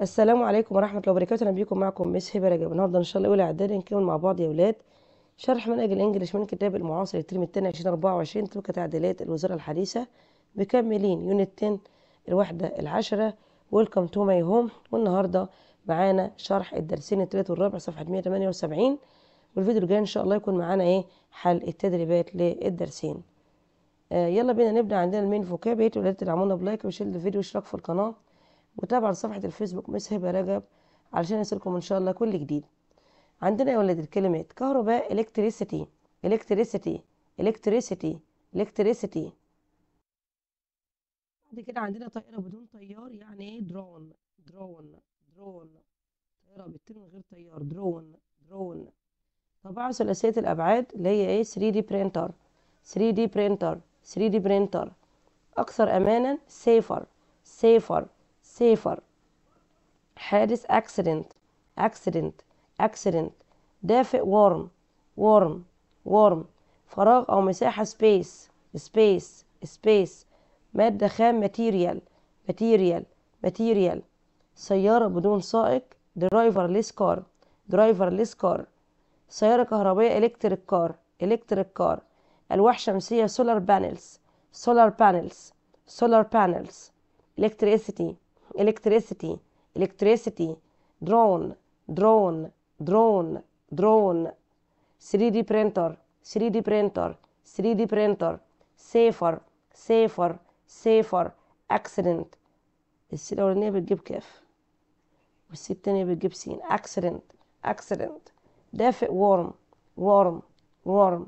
السلام عليكم ورحمة الله وبركاته أنا بيكم معكم ميس هبة رجب النهاردة إن شاء الله أولى إعدادي نكمل مع بعض يا أولاد شرح منهج الإنجليش من كتاب المعاصر الترم التاني عشرين أربعة وعشرين تعديلات الوزارة الحديثة مكملين يونت 10 الوحدة العشرة ويلكم تو ماي هوم والنهاردة معانا شرح الدرسين التالت والرابع صفحة 178 والفيديو الجاي إن شاء الله يكون معانا إيه حل التدريبات للدرسين آه يلا بينا نبدأ عندنا المين فوكاب يا تدعمونا بلايك وشير الفيديو واشتراك في القناة وتابعوا صفحة الفيسبوك مس هبة رجب علشان يصلكم إن شاء الله كل جديد عندنا يا ولاد الكلمات كهرباء electricity electricity electricity electricity بعد كده عندنا طائرة بدون طيار يعني ايه درون درون درون طائرة بتطير من غير طيار درون درون طبعا ثلاثية الأبعاد اللي هي ايه 3D printer 3D printer 3D printer أكثر أمانا safer safer سيفر حادث accident accident accident دافئ وارم وارم وارم فراغ او مساحه سبيس سبيس سبيس ماده خام ماتيريال ماتيريال material سياره بدون سائق driverless car كار car كار سياره كهربائيه الكتريك كار الكتريك كار الواح شمسيه سولار بانلز سولار بانلز سولار بانلز الكتريسيتي electricity electricity drone drone drone drone 3D printer 3D printer 3D printer safer safer safer accident السي الأولانية بتجيب كاف والسي التانية بتجيب سين accident accident دافئ warm warm warm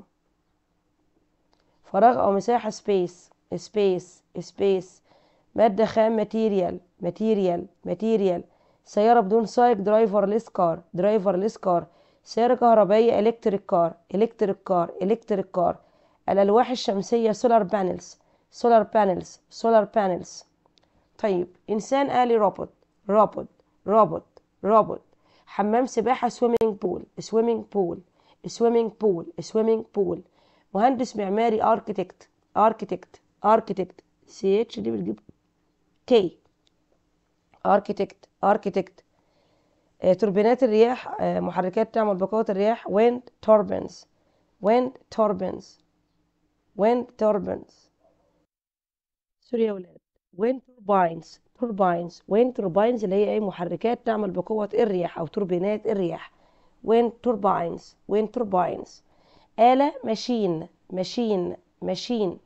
فراغ أو مساحة space space space مادة خام ماتيريال ماتيريال ماتيريال سيارة بدون سايق درايفر ليس كار درايفر ليس كار سيارة كهربائية إلكتريك كار إلكتريك كار إلكتريك كار الألواح الشمسية سولار بانلز سولار بانلز سولار بانلز طيب إنسان آلي روبوت روبوت روبوت روبوت حمام سباحة سويمينج بول سويمينج بول سويمينج بول سويمينج بول مهندس معماري اركيتكت اركيتكت اركيتكت سي اتش دي بتجيب كي اركيتكت اركيتكت توربينات الرياح آه، محركات تعمل بقوة الرياح wind turbines wind turbines wind turbines سوري يا ولاد wind turbines turbines wind turbines اللي هي ايه محركات تعمل بقوة الرياح او توربينات الرياح wind turbines wind turbines آلة ماشين ماشين ماشين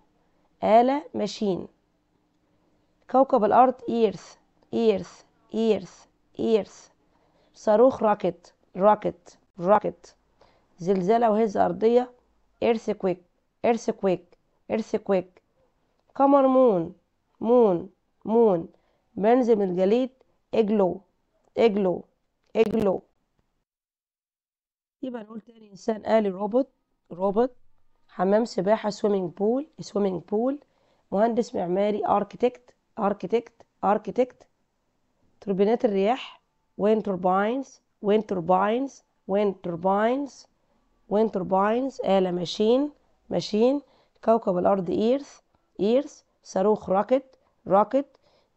آلة ماشين كوكب الأرض إيرث إيرث إيرث إيرث صاروخ راكت راكت راكت زلزال أو هزة أرضية إيرث إيرث كويك كويك إيرث كويك قمر مون مون مون منزل من الجليد اجلو اجلو اجلو يبقى نقول تاني إنسان آلي روبوت روبوت حمام سباحة سويمنج بول سويمنج بول مهندس معماري اركتكت architect architect توربينات الرياح wind turbines wind turbines wind turbines wind turbines آلة machine, machine. كوكب الأرض earth earth صاروخ rocket rocket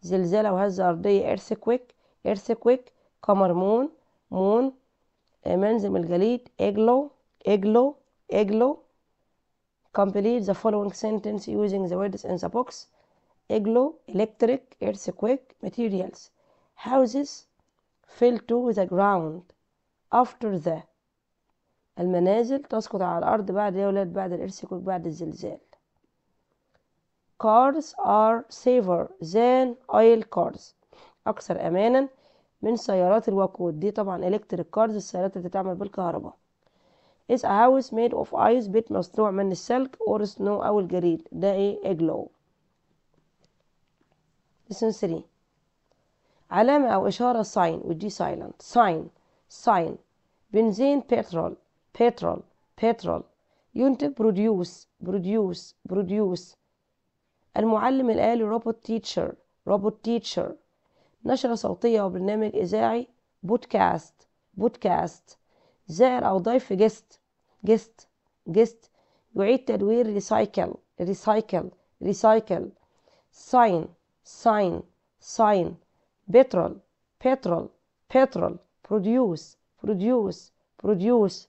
زلزال وهزة أرضية earthquake earthquake قمر moon moon منزم الجليد igloo igloo igloo complete the following sentence using the words in the box إجلو electric, earthquake materials. Houses fell to the ground after the المنازل تسقط على الأرض بعد يا ولاد بعد الإرثكويك بعد الزلزال cars are safer than oil cars أكثر أمانا من سيارات الوقود دي طبعا electric cars السيارات اللي بتتعمل بالكهرباء is a house made of ice بيت مصنوع من السلك or snow أو الجليد ده إيه igloo lesson علامة أو إشارة ساين ودي سايلنت ساين ساين بنزين بترول بترول بترول ينتج بروديوس بروديوس بروديوس المعلم الآلي روبوت تيتشر روبوت تيتشر نشرة صوتية وبرنامج إذاعي بودكاست بودكاست زائر أو ضيف جست جست جست يعيد تدوير ريسايكل ريسايكل ريسايكل ساين sign, sign, petrol, petrol, petrol, produce, produce, produce,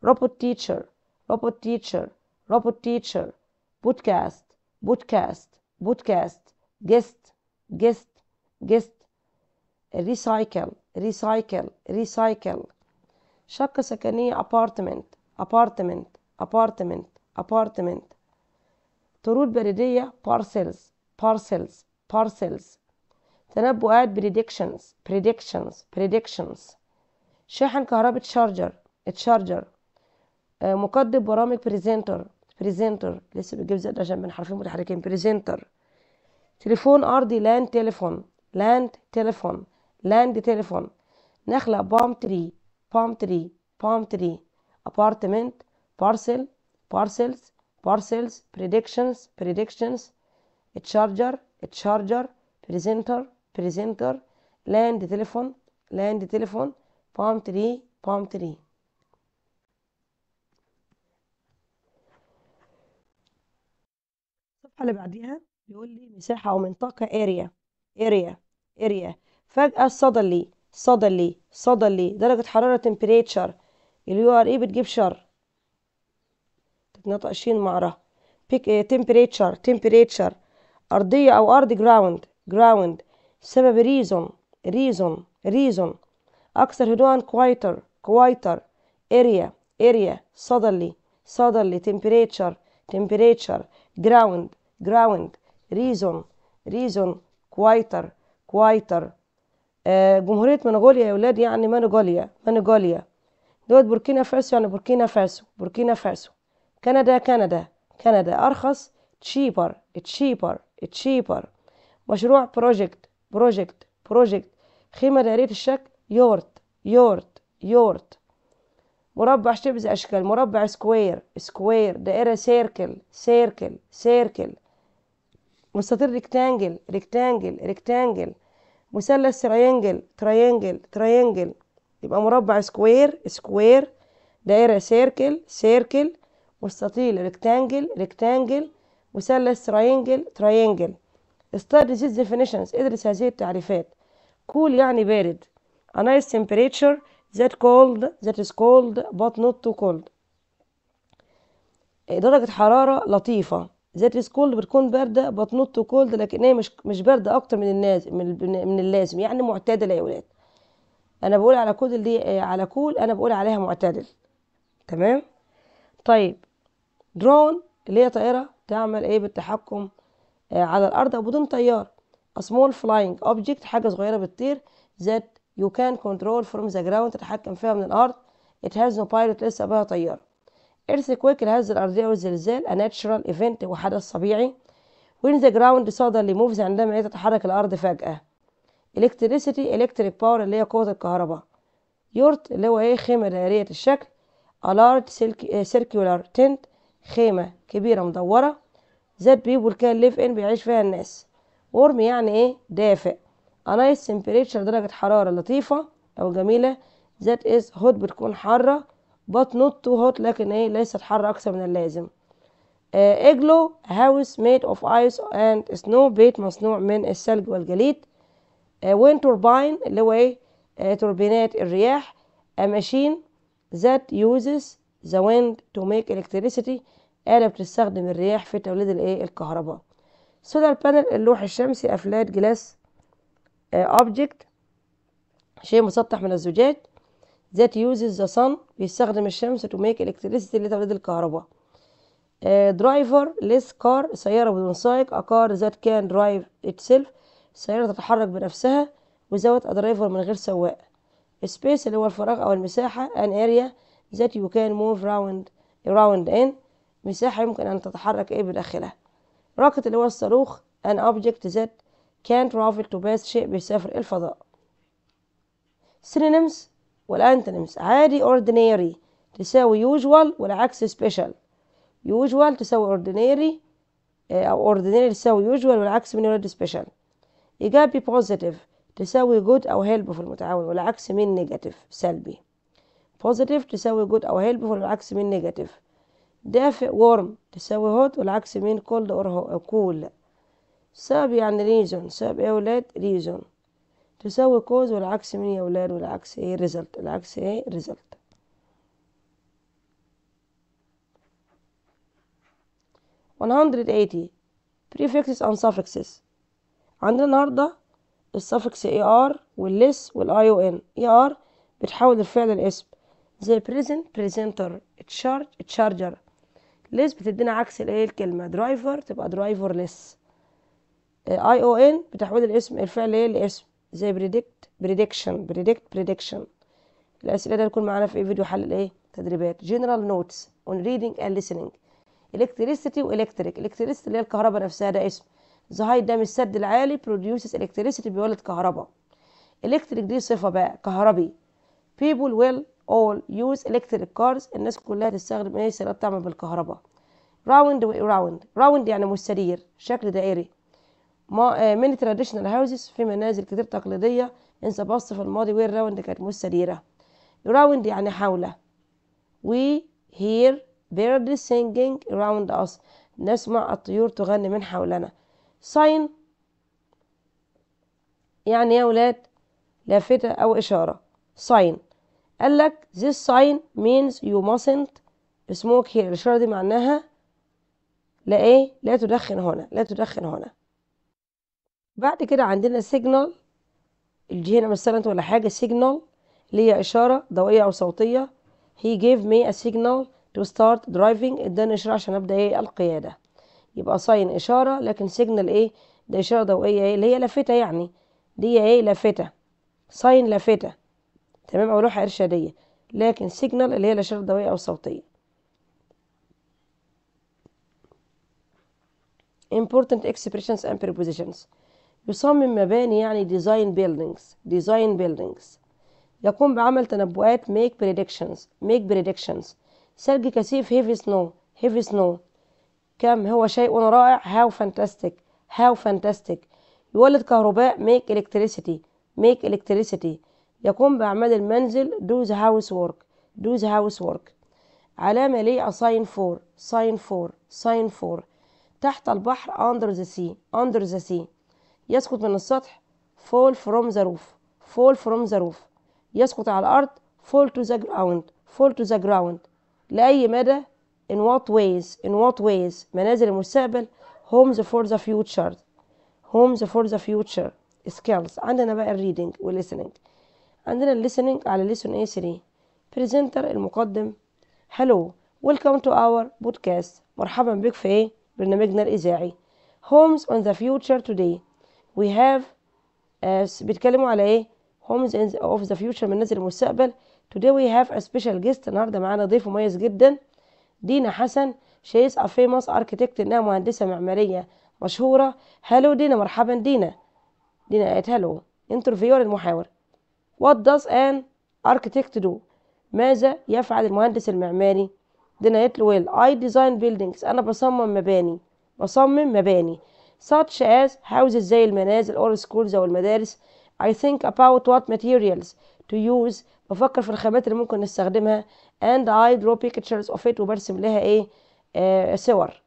robot teacher, robot teacher, robot teacher, Broadcast, broadcast, broadcast. guest, guest, guest, recycle, recycle, recycle, شقة سكنية apartment, apartment, apartment, apartment, طرود بريدية parcels, parcels, parcels تنبؤات predictions predictions predictions شاحن كهرباء charger charger مقدم برامج presenter presenter لسه بجيب زائد عشان من حرفين متحركين presenter تليفون أرضي land telephone land telephone land telephone نخلة palm tree palm tree palm tree apartment parcel parcels parcels predictions predictions charger تشارجر بريزنتر بريزنتر لاند تليفون لاند تليفون بام تري بام تري الصفحة اللي بعديها بيقول لي مساحة أو منطقة اريا اريا اريا فجأة صدلي صدلي صدلي درجة حرارة تمبريتشر اليو ار اي بتجيب شر تتنطق شين معره بيك تمبريتشر تمبريتشر أرضية أو أرض جراوند جراوند سبب ريزون ريزون ريزون أكثر هدوءا quieter quieter area area suddenly suddenly temperature temperature ground ground reason reason quieter quieter آه، جمهورية منغوليا يا ولاد يعني منغوليا منغوليا دوت بوركينا فاسو يعني بوركينا فاسو بوركينا فاسو كندا كندا كندا أرخص cheaper cheaper تشيبر مشروع بروجكت بروجكت بروجكت خيمة دارية الشكل يورت يورت يورت مربع شبز أشكال مربع سكوير سكوير دائرة سيركل سيركل سيركل مستطيل ريكتانجل ريكتانجل ريكتانجل مثلث تريانجل تريانجل تريانجل يبقى مربع سكوير سكوير دائرة سيركل سيركل مستطيل ريكتانجل ريكتانجل مثلث تراينجل تراينجل study these definitions ادرس هذه التعريفات cool يعني بارد a nice temperature that cold that is cold but not too cold درجة حرارة لطيفة ذات is cold بتكون باردة but not too cold لكن هي مش مش باردة أكتر من الناس من, من اللازم يعني معتدلة يا ولاد أنا بقول على كود اللي على كول أنا بقول عليها معتدل تمام طيب درون اللي هي طائرة تعمل ايه بالتحكم آه، على الارض او بدون طيار a small flying object حاجه صغيره بتطير that you can control from the ground تتحكم فيها من الارض it has no pilot لسه بها طيار earthquake الهزة الارضيه والزلزال a natural event وحدث طبيعي when the ground suddenly moves عندما تتحرك الارض فجاه electricity electric power اللي هي قوه الكهرباء يورت اللي هو ايه خيمه دائريه الشكل a large آه، circular tent خيمة كبيرة مدورة ذات بيبول كان ليف ان بيعيش فيها الناس ورم يعني ايه دافئ انايس تمبريتشر درجة حرارة لطيفة او جميلة ذات از هوت بتكون حارة بات نوت تو هوت لكن ايه ليست حارة اكثر من اللازم اجلو هاوس ميد اوف ايس اند سنو بيت مصنوع من الثلج والجليد وين آه، توربين اللي هو ايه آه، توربينات الرياح a machine that uses the wind to make electricity آلة بتستخدم الرياح في توليد الايه الكهرباء سولار بانل اللوح الشمسي أفلات جلاس أوبجكت آه، شيء مسطح من الزجاج ذات يوزز ذا صن بيستخدم الشمس تو ميك الكتريسيتي لتوليد الكهرباء درايفر ليس كار سيارة بدون سائق أكار ذات كان درايف اتسيلف سيارة تتحرك بنفسها وزوت أدرايفر من غير سواق سبيس اللي هو الفراغ أو المساحة أن أريا ذات يو كان موف راوند راوند إن مساحة يمكن أن تتحرك إيه بداخلها راكت اللي هو الصاروخ an object that can travel to pass شيء بيسافر الفضاء synonyms والأنتونيمز عادي ordinary تساوي usual والعكس special usual تساوي ordinary آه، أو ordinary تساوي usual والعكس من يولد special إيجابي positive تساوي good أو helpful متعاون والعكس من negative سلبي positive تساوي good أو helpful والعكس من negative دافئ warm تساوي hot والعكس من cold or cool ساب يعني ريزون ساب ايه يا ولاد ريزون تساوي cause والعكس من يا ولاد والعكس ايه result العكس ايه result one hundred eighty prefixes and suffixes عندنا النهاردة السفكس er واللس والion er بتحول الفعل الاسم زي present presenter charge charger ليس بتدينا عكس الايه الكلمه درايفر تبقى درايفر ليس اي او ان بتحويل الاسم الفعل ايه لاسم زي بريدكت بريدكشن بريدكت بريدكشن الاسئله ده تكون معانا في فيديو حل الايه تدريبات جنرال نوتس اون ريدنج اند ليسننج الكتريستي والكتريك الكتريستي اللي هي الكهرباء نفسها ده اسم ذا هاي دام السد العالي بروديوسز الكتريستي بيولد كهرباء الكتريك دي صفه بقى كهربي people will all use electric cars الناس كلها تستخدم ايه سيارات بتعمل بالكهرباء round round round يعني مستدير شكل دائري ما آه، many traditional houses في منازل كتير تقليدية انسى بص في الماضي where round كانت مستديرة round يعني حوله we hear birds singing around us نسمع الطيور تغني من حولنا sign يعني يا ولاد لافتة أو إشارة sign قال لك this sign means you mustn't smoke here الإشارة دي معناها لا إيه لا تدخن هنا لا تدخن هنا بعد كده عندنا signal الجي هنا مثلا ولا حاجة signal اللي هي إشارة ضوئية أو صوتية he gave me a signal to start driving اداني إشارة عشان أبدأ إيه القيادة يبقى sign إشارة لكن signal إيه ده إشارة ضوئية إيه اللي هي لافتة يعني دي إيه لافتة ساين لافتة تمام أو لوحة إرشادية لكن سيجنال اللي هي الإشارة الضوئيه أو الصوتيه important expressions and prepositions يصمم مباني يعني design buildings design buildings يقوم بعمل تنبؤات make predictions make predictions ثلج كثيف heavy snow heavy snow كم هو شيء رائع how fantastic how fantastic يولد كهرباء make electricity make electricity يقوم بأعمال المنزل do the housework do the housework علامة ليه sign for sign for sign for تحت البحر under the sea under the sea يسقط من السطح fall from the roof fall from the roof يسقط على الأرض fall to the ground fall to the ground لأي مدى in what ways in what ways منازل المستقبل homes for the future homes for the future skills عندنا بقى reading و listening عندنا listening على listen A3 presenter المقدم hello welcome to our podcast مرحبا بك في ايه برنامجنا الإذاعي homes on the future today we have uh, بيتكلموا على ايه homes in the, of the future من نازل المستقبل today we have a special guest النهارده معانا ضيف مميز جدا دينا حسن she is a famous architect انها مهندسة معمارية مشهورة hello دينا مرحبا دينا دينا قالت hello interviewer المحاور What does an architect do ماذا يفعل المهندس المعماري دينايت ويل I design buildings أنا بصمم مباني بصمم مباني such as houses زي المنازل or schools أو المدارس I think about what materials to use بفكر في الخامات اللي ممكن نستخدمها and I draw pictures of it وبرسم لها ايه آه صور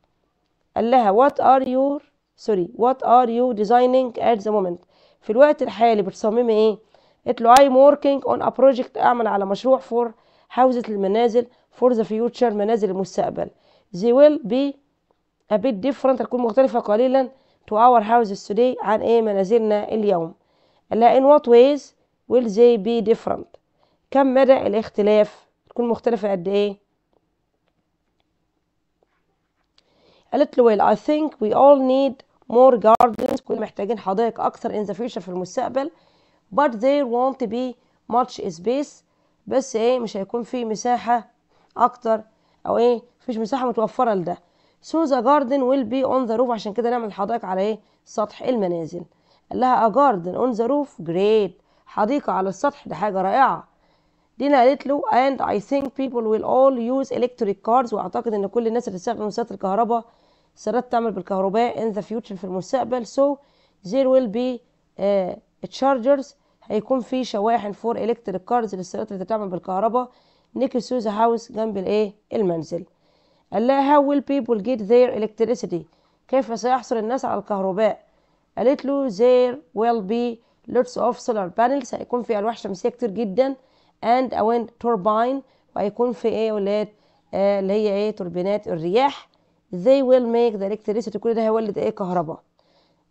قال لها what are you sorry what are you designing at the moment في الوقت الحالي بتصممي ايه له I'm working on a project أعمل على مشروع for حوزة المنازل for the future منازل المستقبل they will be a bit different تكون مختلفة قليلا to our houses today عن إيه منازلنا اليوم لا in what ways will they be different كم مدى الاختلاف تكون مختلفة قد إيه قالت له well I think we all need more gardens كل محتاجين حدائق أكثر in the future في المستقبل but there won't be much space بس ايه مش هيكون في مساحة اكتر او ايه مفيش مساحة متوفرة لده so the garden will be on the roof عشان كده نعمل حدائق على ايه سطح المنازل قال لها a garden on the roof great حديقة على السطح ده حاجة رائعة دينا قالت له and I think people will all use electric cars واعتقد ان كل الناس اللي تستخدم وسائل الكهرباء سيارات تعمل بالكهرباء in the future في المستقبل so there will be uh, تشارجرز هيكون في شواحن فور الكتريك كارز للسيارات اللي بتتعمل بالكهرباء نيكل سوز هاوس جنب الايه المنزل قال لها هاو ويل بيبول جيت ذير الكتريسيتي كيف سيحصل الناس على الكهرباء قالت له ذير ويل بي لوتس اوف سولار بانلز هيكون في الواح شمسيه كتير جدا اند ا ويند توربين وهيكون في ايه ولاد آه اللي هي ايه توربينات الرياح they will make the electricity كل ده هيولد ايه كهرباء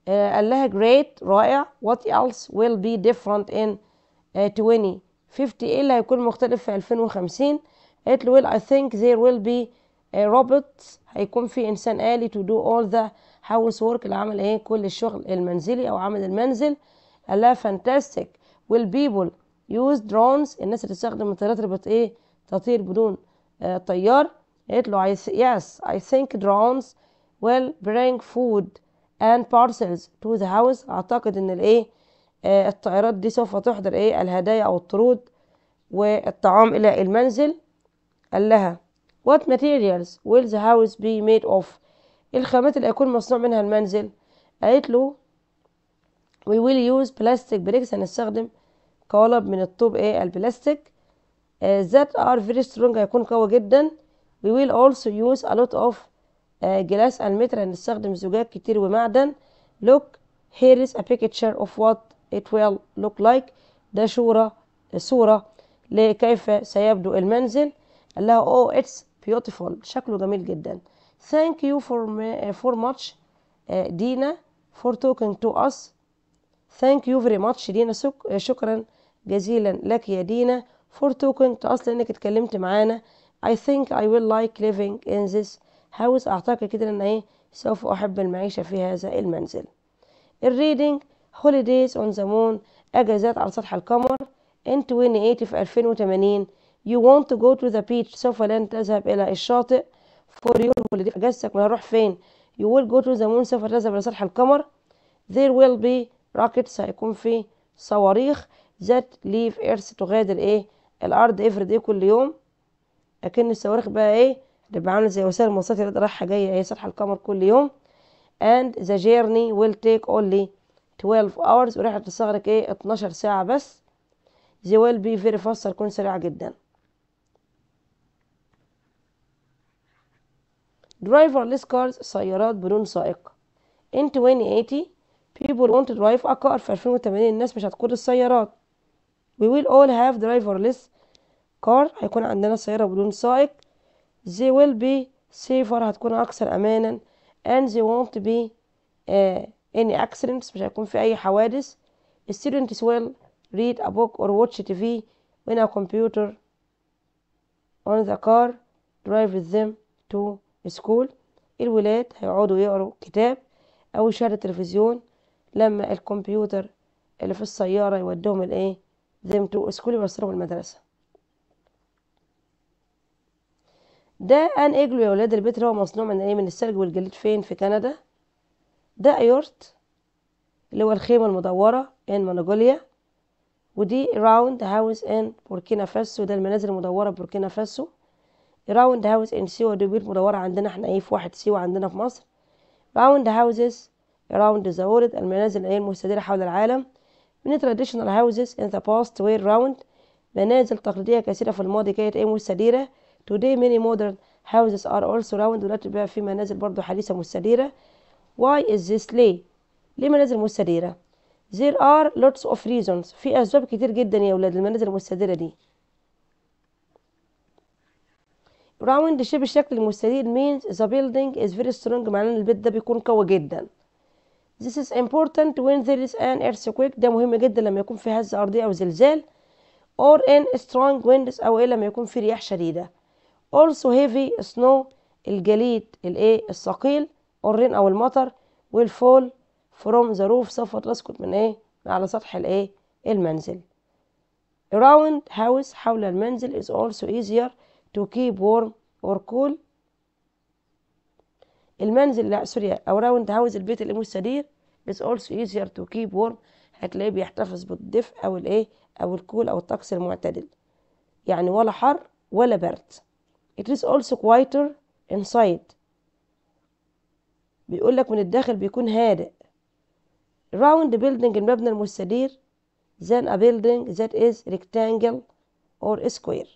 آه، قال لها great رائع what else will be different in uh, 2050 ايه اللي هيكون مختلف في 2050 قالت له well I think there will be a آه، robot هيكون في انسان آلي to do all the housework اللي عمل ايه كل الشغل المنزلي او عمل المنزل قال لها fantastic will people use drones الناس اللي تستخدم الطيارات اللي بت ايه تطير بدون آه طيار قالت له yes I think drones will bring food and parcels to the house اعتقد ان الايه آه الطائرات دي سوف تحضر ايه الهدايا او الطرود والطعام الى المنزل قال لها what materials will the house be made of الخامات اللي هيكون مصنوع منها المنزل قالت له we will use plastic bricks هنستخدم قالب من الطوب ايه البلاستيك uh, that are very strong هيكون قوي جدا we will also use a lot of جلاس المتر هنستخدم زجاج كتير ومعدن look here is a picture of what it will look like ده شورة صورة لكيف سيبدو المنزل قال لها oh it's beautiful شكله جميل جدا thank you for, for much دينا for talking to us thank you very much دينا شكرا جزيلا لك يا دينا for talking to us لانك اتكلمت معانا I think I will like living in this هاوس أعتقد كده إن إيه سوف أحب المعيشة في هذا المنزل الريدنج هوليديز أون ذا مون أجازات على سطح القمر إن 28 في 2080 You want to go to the beach سوف لن تذهب إلى الشاطئ for your holiday أجازتك من هروح فين You will go to the moon سوف تذهب إلى سطح القمر There will be rockets سيكون في صواريخ that leave earth تغادر إيه الأرض every day كل يوم أكن الصواريخ بقى إيه تبقى عامله زي وسائل المواصلات اللي رايحه جايه هي سطح القمر كل يوم and the journey will take only 12 hours ورحله تستغرق ايه 12 ساعه بس they will be very fast هتكون سريعه جدا driverless cars سيارات بدون سائق in 2080 people want to drive a car في 2080 الناس مش هتقود السيارات we will all have driverless car هيكون عندنا سيارة بدون سائق they will be safer هتكون أكثر أمانا and they won't be uh, any accidents مش هيكون في أي حوادث students will read a book or watch TV when a computer on the car drives them to school الولاد هيقعدوا يقروا كتاب أو يشاهدوا تلفزيون لما الكمبيوتر اللي في السيارة يوديهم الايه them to school يوصلهم المدرسة ده ان اجلو يا ولاد البيت اللي هو مصنوع من ايه من الثلج والجليد فين في كندا ده ايورت اللي هو الخيمة المدورة ان مونغوليا ودي راوند هاوس ان بوركينا فاسو ده المنازل المدورة بوركينا فاسو راوند هاوس ان سيوا دي بيت مدورة عندنا احنا ايه في واحد سيوا عندنا في مصر راوند هاوسز راوند ذا وورد المنازل ايه المستديرة حول العالم من تراديشنال هاوسز ان ذا باست وير راوند منازل تقليدية كثيرة في الماضي كانت ايه مستديرة Today many modern houses are also round ولا تبقى في منازل برضو حديثة مستديرة Why is this ليه؟ ليه منازل مستديرة؟ There are lots of reasons في أسباب كتير جدا يا ولاد المنازل المستديرة دي the shape الشكل المستدير means the building is very strong معناه ان البيت ده بيكون قوي جدا This is important when there is an earthquake ده مهم جدا لما يكون في هزة أرضية أو زلزال or in strong winds أو إيه لما يكون في رياح شديدة also heavy snow الجليد الايه الثقيل الرين او المطر والفول فروم ذا روف سوف تسقط من ايه على سطح الايه المنزل around house حول المنزل is also easier to keep warm or cool المنزل لا سوري around house البيت اللي مش سرير is also easier to keep warm هتلاقيه بيحتفظ بالدفء او الايه او الكول او الطقس المعتدل يعني ولا حر ولا برد It is also quieter inside بيقول لك من الداخل بيكون هادئ Round building المبنى المستدير than a building that is rectangle or square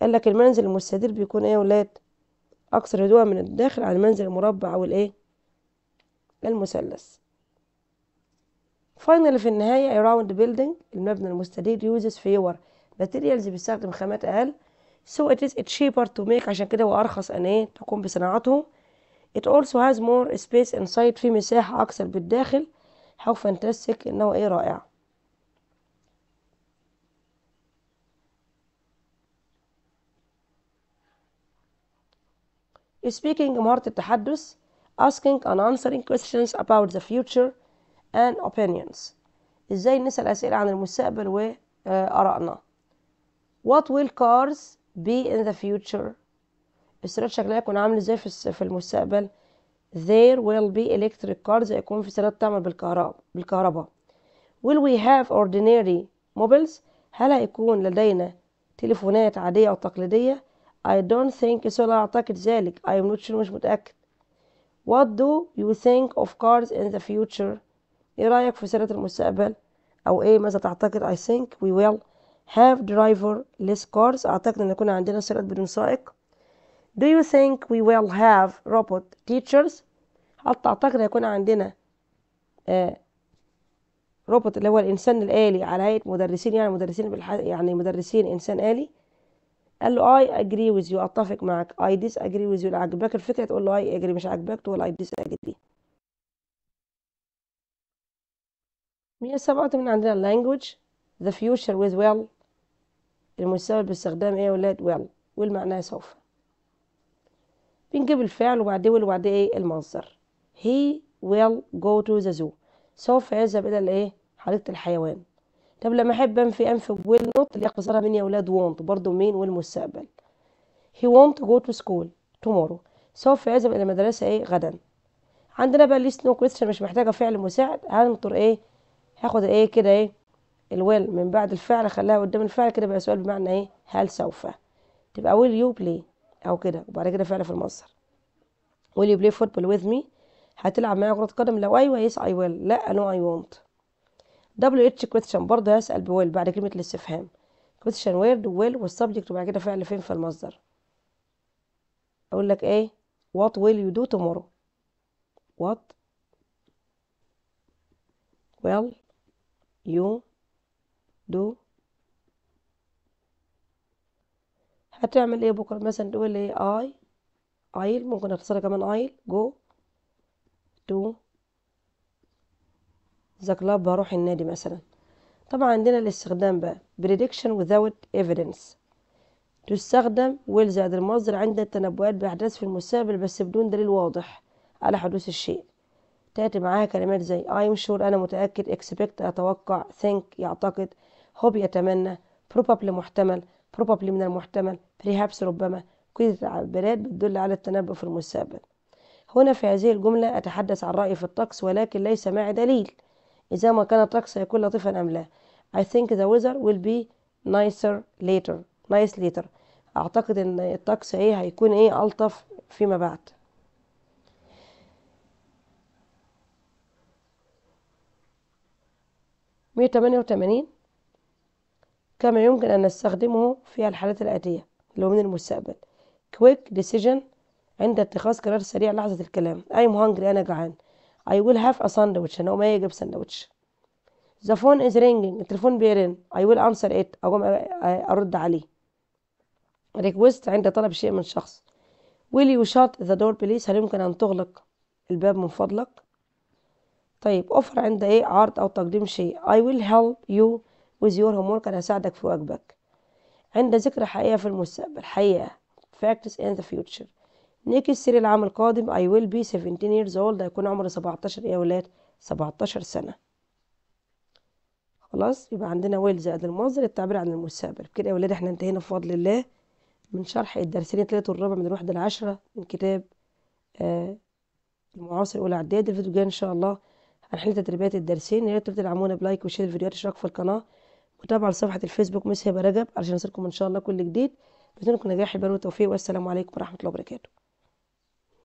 قال لك المنزل المستدير بيكون ايه يا ولاد اكثر هدوء من الداخل على المنزل المربع او الايه المثلث فاينل في النهاية a round building المبنى المستدير uses fewer materials بيستخدم خامات أقل So it is cheaper to make عشان كده هو أرخص تقوم بصناعته. It also has more space inside في مساحة أكثر بالداخل How fantastic إنه إيه رائع Speaking مهارة التحدث Asking and answering questions about the future and opinions ازاي نسأل أسئلة عن المستقبل وآرائنا What will cars be in the future السيارات شكلها يكون عامل ازاي في في المستقبل there will be electric cars يكون في سيارات تعمل بالكهرباء بالكهرباء will we have ordinary mobiles هل هيكون لدينا تليفونات عادية أو تقليدية I don't think so لا أعتقد ذلك I am not sure مش متأكد What do you think of cars in the future إيه رأيك في سيارات المستقبل أو إيه ماذا تعتقد I think we will have driver less cars أعتقد أن يكون عندنا سيارات بدون سائق do you think we will have robot teachers حتى أعتقد هيكون عندنا آه روبوت اللي هو الإنسان الآلي على هيئة مدرسين يعني مدرسين بالح... يعني مدرسين إنسان آلي قال له I agree with you أتفق معك I disagree with you عجبك الفكرة تقول له I agree مش عجبك تقول I disagree 107 من عندنا language the future with well المستوعب باستخدام ايه يا ولاد ويل والمعنى سوف بنجيب الفعل وبعديه ويل وبعديه ايه المصدر هي ويل جو تو ذا زو سوف يذهب الى الايه حديقه الحيوان طب لما احب انفي انفي ويل نوت اللي اختصارها مين يا ولاد وونت برضه مين والمستقبل هي وونت جو تو سكول تومورو سوف يذهب الى المدرسه ايه غدا عندنا بقى ليست نو كويستشن مش محتاجه فعل مساعد هنطر ايه هاخد ايه كده ايه الويل من بعد الفعل خلاها قدام الفعل كده بقى سؤال بمعنى ايه هل سوف تبقى will you play او كده وبعد كده فعل في المصدر will you play football with me هتلعب معايا كرة قدم لو ايوه يس I will لا اي I won't اتش كويستشن برضه هسأل بويل بعد كلمة الاستفهام question word ويل والسبجكت وبعد كده فعل فين في المصدر اقول لك ايه what will you do tomorrow وات ويل يو دو هتعمل ايه بكرة مثلا تقول ايه اي ايل ممكن اختصرها كمان ايل جو تو ذا كلاب بروح النادي مثلا طبعا عندنا الاستخدام بقى prediction without evidence تستخدم ويل زائد المصدر عند التنبؤات بأحداث في المستقبل بس بدون دليل واضح على حدوث الشيء تأتي معاها كلمات زي I'm sure أنا متأكد expect أتوقع think يعتقد هو بيتمنى probably محتمل probably من المحتمل perhaps ربما كل التعبيرات بتدل على التنبؤ في المستقبل هنا في هذه الجملة أتحدث عن رأيي في الطقس ولكن ليس معي دليل إذا ما كان الطقس سيكون لطيفا أم لا I think the weather will be nicer later nice later أعتقد إن الطقس إيه هيكون إيه ألطف فيما بعد مية تمانية وتمانين كما يمكن أن نستخدمه في الحالات الآتية اللي هو من المستقبل quick decision عند اتخاذ قرار سريع لحظة الكلام I'm hungry أنا جعان I will have a sandwich أنا أمي أجيب سندوتش The phone is ringing التليفون بيرن I will answer it أقوم أرد عليه request عند طلب شيء من شخص will you shut the door please هل يمكن أن تغلق الباب من فضلك طيب أوفر عند إيه عرض أو تقديم شيء I will help you with ممكن أساعدك في واجبك عند ذكرى حقيقة في المستقبل حقيقة facts in the future نيكي سيري العام القادم I will be 17 years old هيكون عمري 17 يا ولاد 17 سنة خلاص يبقى عندنا will زائد المصدر التعبير عن المستقبل كده يا ولاد احنا انتهينا بفضل الله من شرح الدرسين الثلاثة والرابع من الوحدة العشرة من كتاب آه المعاصر أولى إعداد الفيديو الجاي إن شاء الله هنحل تدريبات الدرسين يا ريت تدعمونا بلايك وشير الفيديوهات اشتراك في القناة وتابعوا صفحة الفيسبوك مس هبه رجب علشان يصلكم إن شاء الله كل جديد بتمنى لكم نجاح البر والتوفيق والسلام عليكم ورحمة الله وبركاته